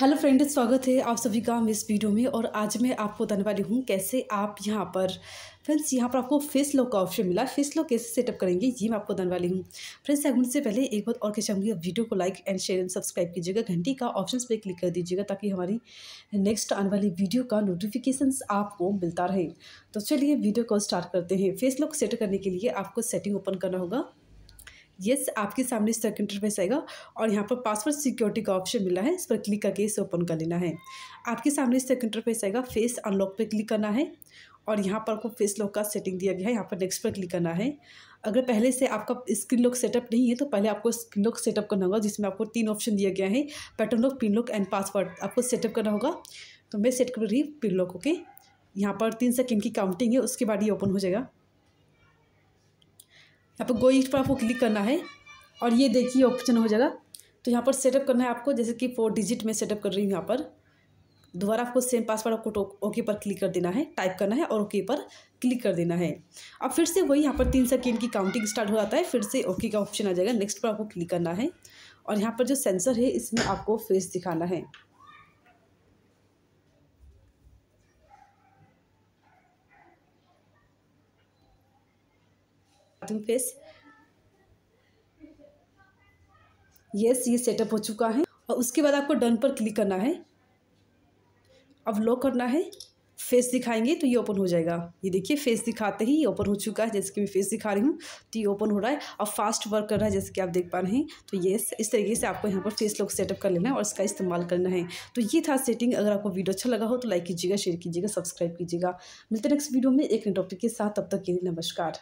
hello friend स्वागत है आप सभी का इस वीडियो में और आज मैं आपको बताने वाली हूँ कैसे आप यहाँ पर फ्रेंड्स यहाँ पर आपको फेस लॉक का ऑप्शन मिला फेस लॉक कैसे सेटअप करेंगे ये मैं आपको बताने वाली हूँ फ्रेंड्स सेगमेंट से पहले एक बार और कैसे चाहूँगी वीडियो को like and share and subscribe कीजिएगा घंटी का ऑप्शन पर क्लिक कर दीजिएगा ताकि हमारी नेक्स्ट आने वाली वीडियो का नोटिफिकेशन आपको मिलता रहे तो चलिए वीडियो को स्टार्ट करते हैं फेस लॉक सेट करने के लिए आपको सेटिंग ओपन करना होगा येस आपके सामने इस तरह इंटरफेस आएगा और यहाँ पर पासवर्ड सिक्योरिटी का ऑप्शन मिला है इस पर क्लिक करके इसे ओपन कर लेना है आपके सामने इस तरह इंटरफेस आएगा फेस अनलॉक पर क्लिक करना है और यहाँ पर आपको फेस लॉक का सेटिंग दिया गया है यहाँ पर नेक्स्ट पर क्लिक करना है अगर पहले से आपका स्क्रीन लॉक सेटअप नहीं है तो पहले आपको स्क्रीन लॉक सेटअप करना होगा जिसमें आपको तीन ऑप्शन दिया गया है pattern lock pin lock and password आपको सेटअप करना होगा तो मैं सेट कर रही पिन लॉक ओके यहाँ पर तीन सेकेंड की काउंटिंग है उसके बाद ये ओपन हो जाएगा यहाँ पर ईस्ट पर आपको क्लिक करना है और ये देखिए ऑप्शन हो जाएगा तो यहाँ पर सेटअप करना है आपको जैसे कि फोर डिजिट में सेटअप कर रही हूँ यहाँ पर दोबारा आपको सेम पासवर्ड आपको ओके पर क्लिक कर देना है टाइप करना है और ओके पर क्लिक कर देना है अब फिर से वही यहाँ पर तीन सेकेंड की काउंटिंग स्टार्ट हो जाता है फिर से ओके का ऑप्शन आ जाएगा नेक्स्ट पर आपको क्लिक करना है और यहाँ पर जो सेंसर है इसमें आपको फेस दिखाना है दूँ फेस यस ये सेटअप हो चुका है और उसके बाद आपको डन पर क्लिक करना है अब लॉक करना है फेस दिखाएंगे तो ये ओपन हो जाएगा ये देखिए फेस दिखाते ही ये ओपन हो चुका है जैसे कि मैं फेस दिखा रही हूँ तो ये ओपन हो रहा है और फास्ट वर्क कर रहा है जैसे कि आप देख पा रहे हैं तो ये इस तरीके से आपको यहाँ पर फेस लॉक सेटअप कर लेना है और इसका इस्तेमाल करना है तो ये था सेटिंग अगर आपको वीडियो अच्छा लगा हो तो लाइक कीजिएगा शेयर कीजिएगा सब्सक्राइब कीजिएगा मिलते नेक्स्ट वीडियो में एक नए टॉपिक के साथ तब तक के लिए नमस्कार